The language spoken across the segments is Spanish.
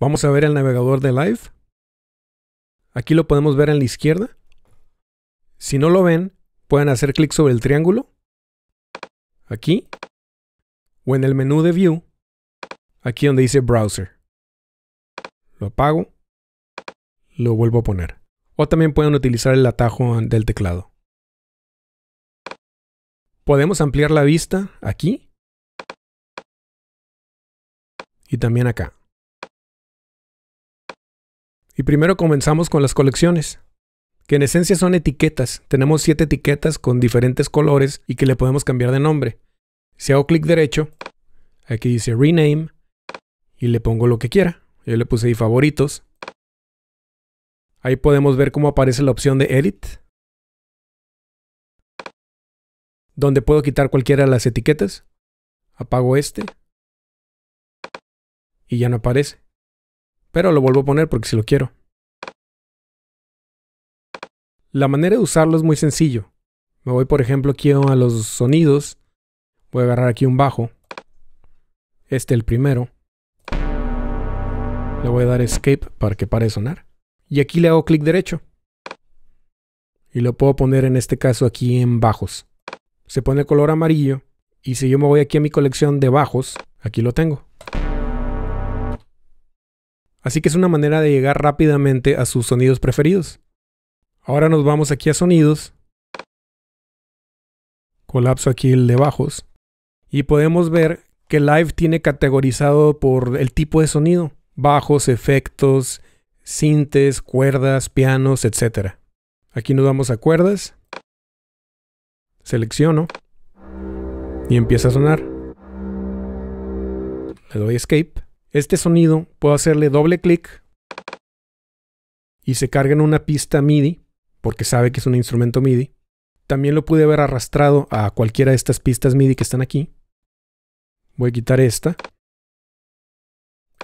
Vamos a ver el navegador de Live. Aquí lo podemos ver en la izquierda. Si no lo ven, pueden hacer clic sobre el triángulo. Aquí. O en el menú de View. Aquí donde dice Browser. Lo apago. Lo vuelvo a poner. O también pueden utilizar el atajo del teclado. Podemos ampliar la vista aquí. Y también acá. Y primero comenzamos con las colecciones, que en esencia son etiquetas. Tenemos siete etiquetas con diferentes colores y que le podemos cambiar de nombre. Si hago clic derecho, aquí dice Rename y le pongo lo que quiera. Yo le puse ahí favoritos. Ahí podemos ver cómo aparece la opción de Edit, donde puedo quitar cualquiera de las etiquetas. Apago este y ya no aparece pero lo vuelvo a poner porque si lo quiero. La manera de usarlo es muy sencillo. Me voy por ejemplo aquí a los sonidos. Voy a agarrar aquí un bajo. Este el primero. Le voy a dar escape para que pare de sonar. Y aquí le hago clic derecho. Y lo puedo poner en este caso aquí en bajos. Se pone color amarillo. Y si yo me voy aquí a mi colección de bajos, aquí lo tengo. Así que es una manera de llegar rápidamente a sus sonidos preferidos. Ahora nos vamos aquí a sonidos. Colapso aquí el de bajos. Y podemos ver que Live tiene categorizado por el tipo de sonido. Bajos, efectos, sintes, cuerdas, pianos, etc. Aquí nos vamos a cuerdas. Selecciono. Y empieza a sonar. Le doy escape. Este sonido puedo hacerle doble clic y se carga en una pista MIDI, porque sabe que es un instrumento MIDI. También lo pude haber arrastrado a cualquiera de estas pistas MIDI que están aquí. Voy a quitar esta.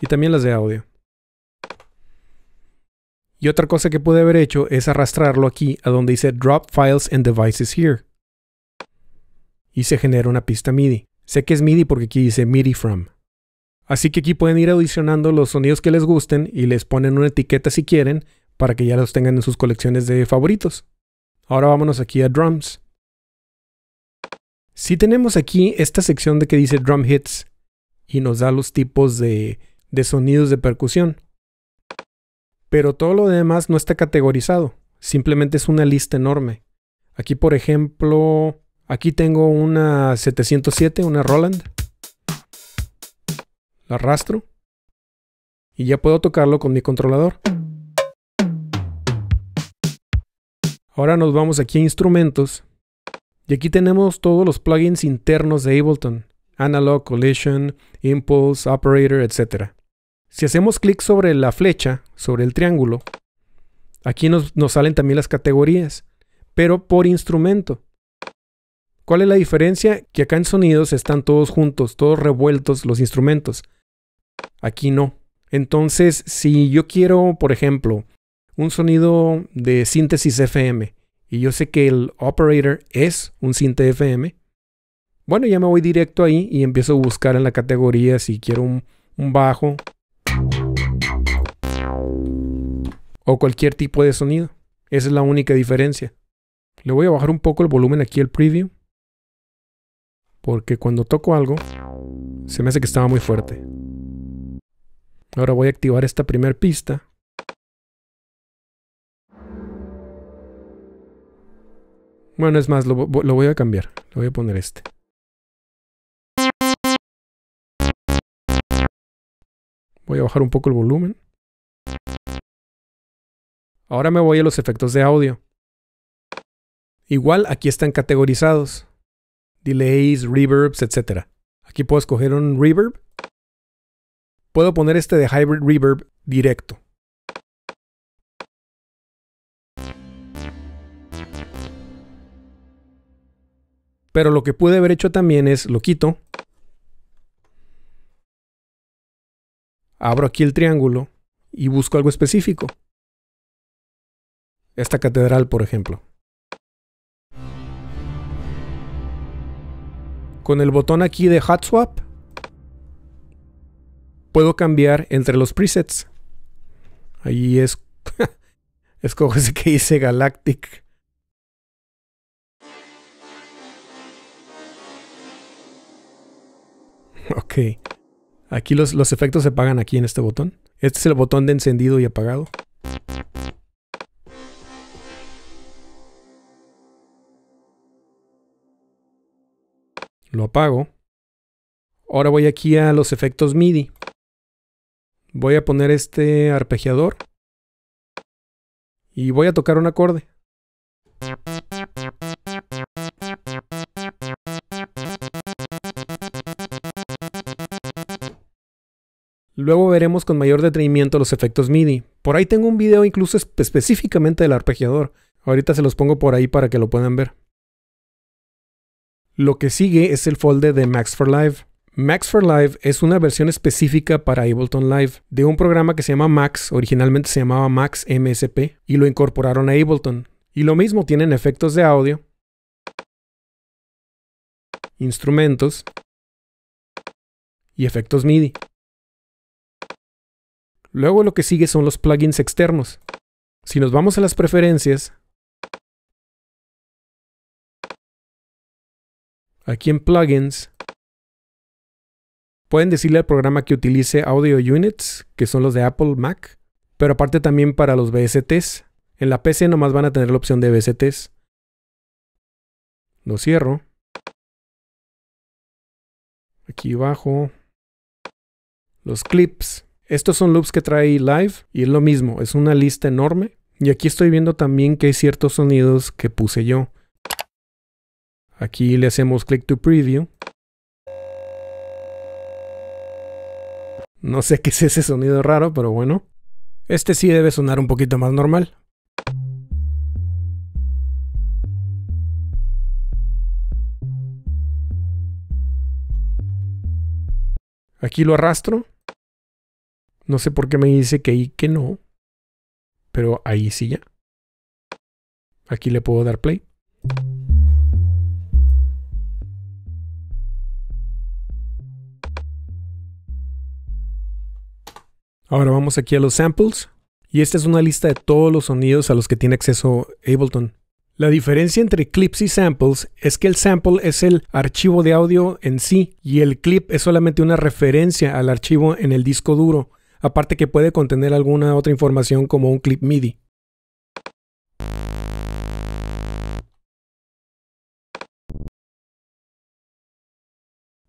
Y también las de audio. Y otra cosa que pude haber hecho es arrastrarlo aquí a donde dice Drop Files and Devices Here. Y se genera una pista MIDI. Sé que es MIDI porque aquí dice MIDI From. Así que aquí pueden ir audicionando los sonidos que les gusten y les ponen una etiqueta si quieren para que ya los tengan en sus colecciones de favoritos. Ahora vámonos aquí a drums. Si tenemos aquí esta sección de que dice drum hits y nos da los tipos de, de sonidos de percusión. Pero todo lo demás no está categorizado, simplemente es una lista enorme. Aquí por ejemplo, aquí tengo una 707, una Roland arrastro. Y ya puedo tocarlo con mi controlador. Ahora nos vamos aquí a instrumentos. Y aquí tenemos todos los plugins internos de Ableton. Analog, Collision, Impulse, Operator, etc. Si hacemos clic sobre la flecha, sobre el triángulo, aquí nos, nos salen también las categorías, pero por instrumento. ¿Cuál es la diferencia? Que acá en sonidos están todos juntos, todos revueltos los instrumentos. Aquí no. Entonces, si yo quiero, por ejemplo, un sonido de síntesis FM y yo sé que el operator es un sinte FM, bueno, ya me voy directo ahí y empiezo a buscar en la categoría si quiero un, un bajo o cualquier tipo de sonido. Esa es la única diferencia. Le voy a bajar un poco el volumen aquí al preview. Porque cuando toco algo, se me hace que estaba muy fuerte. Ahora voy a activar esta primera pista. Bueno, es más, lo, voy a cambiar. Le voy a poner este. Voy a bajar un poco el volumen. Ahora me voy a los efectos de audio. Igual aquí están categorizados. Delays, reverbs, etc. Aquí puedo escoger un reverb puedo poner este de Hybrid Reverb directo. Pero lo que pude haber hecho también es, lo quito. Abro aquí el triángulo y busco algo específico. Esta catedral, por ejemplo. Con el botón aquí de Hot Swap, puedo cambiar entre los presets. Ahí es. escojo ese que dice Galactic. Ok. Aquí los, los efectos se apagan aquí en este botón. Este es el botón de encendido y apagado. Lo apago. Ahora voy aquí a los efectos MIDI. Voy a poner este arpegiador y voy a tocar un acorde. Luego veremos con mayor detenimiento los efectos MIDI. Por ahí tengo un video incluso específicamente del arpegiador. Ahorita se los pongo por ahí para que lo puedan ver. Lo que sigue es el folder de Max for Live. Max for Live es una versión específica para Ableton Live de un programa que se llama Max, originalmente se llamaba Max MSP, y lo incorporaron a Ableton. Y lo mismo tienen efectos de audio, instrumentos y efectos MIDI. Luego lo que sigue son los plugins externos. Si nos vamos a las preferencias, aquí en plugins, Pueden decirle al programa que utilice Audio Units, que son los de Apple Mac, pero aparte también para los VSTs. En la PC nomás van a tener la opción de VSTs. Lo cierro. Aquí abajo. Los clips. Estos son loops que trae live y es lo mismo, es una lista enorme. Y aquí estoy viendo también que hay ciertos sonidos que puse yo. Aquí le hacemos click to preview. No sé qué es ese sonido raro, pero bueno. Este sí debe sonar un poquito más normal. Aquí lo arrastro. No sé por qué me dice que ahí que no. Pero ahí sí ya. Aquí le puedo dar play. Ahora vamos aquí a los samples. Y esta es una lista de todos los sonidos a los que tiene acceso Ableton. La diferencia entre clips y samples es que el sample es el archivo de audio en sí y el clip es solamente una referencia al archivo en el disco duro, aparte que puede contener alguna otra información como un clip MIDI.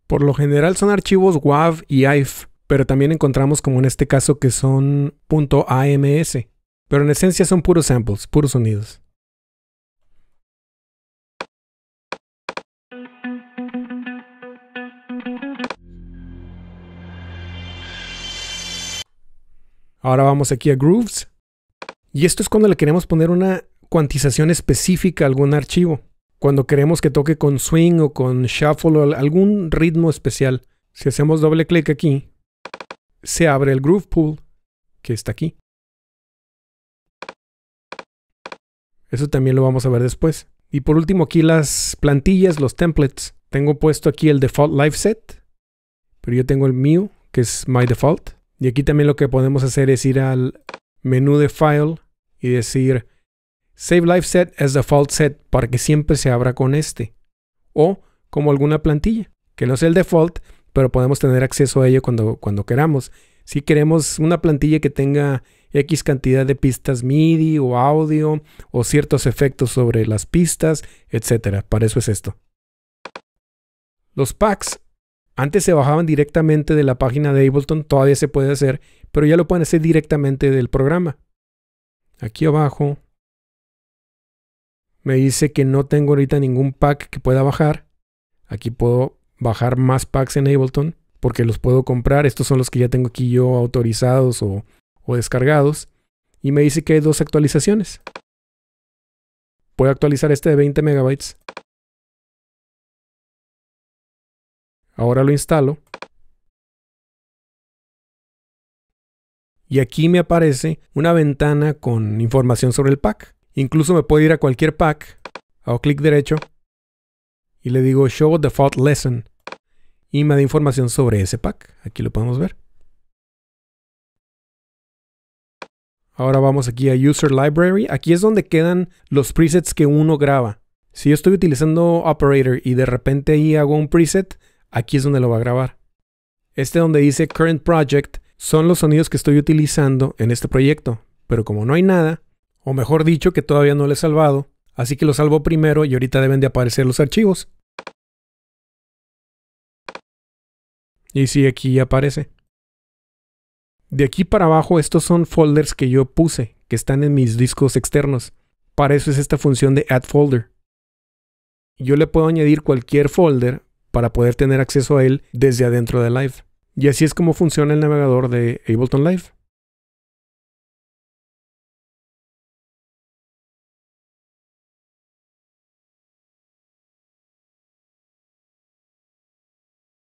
Por lo general son archivos WAV y IFE pero también encontramos como en este caso que son .ams, pero en esencia son puros samples, puros sonidos. Ahora vamos aquí a Grooves. Y esto es cuando le queremos poner una cuantización específica a algún archivo. Cuando queremos que toque con swing o con shuffle o algún ritmo especial. Si hacemos doble clic aquí, se abre el Groove Pool que está aquí. Eso también lo vamos a ver después. Y por último aquí las plantillas, los templates. Tengo puesto aquí el Default life Set, pero yo tengo el mío, que es My Default. Y aquí también lo que podemos hacer es ir al menú de File y decir Save Live Set as Default Set para que siempre se abra con este. O como alguna plantilla, que no sea el default, pero podemos tener acceso a ello cuando, cuando queramos. Si queremos una plantilla que tenga X cantidad de pistas MIDI o audio o ciertos efectos sobre las pistas, Etcétera. Para eso es esto. Los packs antes se bajaban directamente de la página de Ableton, todavía se puede hacer, pero ya lo pueden hacer directamente del programa. Aquí abajo me dice que no tengo ahorita ningún pack que pueda bajar. Aquí puedo bajar más packs en Ableton porque los puedo comprar. Estos son los que ya tengo aquí yo autorizados o, descargados. Y me dice que hay dos actualizaciones. Puedo actualizar este de 20 megabytes. Ahora lo instalo. Y aquí me aparece una ventana con información sobre el pack. Incluso me puedo ir a cualquier pack, hago clic derecho y le digo Show Default Lesson y me da información sobre ese pack. Aquí lo podemos ver. Ahora vamos aquí a User Library. Aquí es donde quedan los presets que uno graba. Si yo estoy utilizando Operator y de repente ahí hago un preset, aquí es donde lo va a grabar. Este donde dice Current Project son los sonidos que estoy utilizando en este proyecto. Pero como no hay nada, o mejor dicho que todavía no lo he salvado, así que lo salvo primero y ahorita deben de aparecer los archivos. Y si aquí aparece. De aquí para abajo estos son folders que yo puse, que están en mis discos externos. Para eso es esta función de add folder. Yo le puedo añadir cualquier folder para poder tener acceso a él desde adentro de Live. Y así es como funciona el navegador de Ableton Live.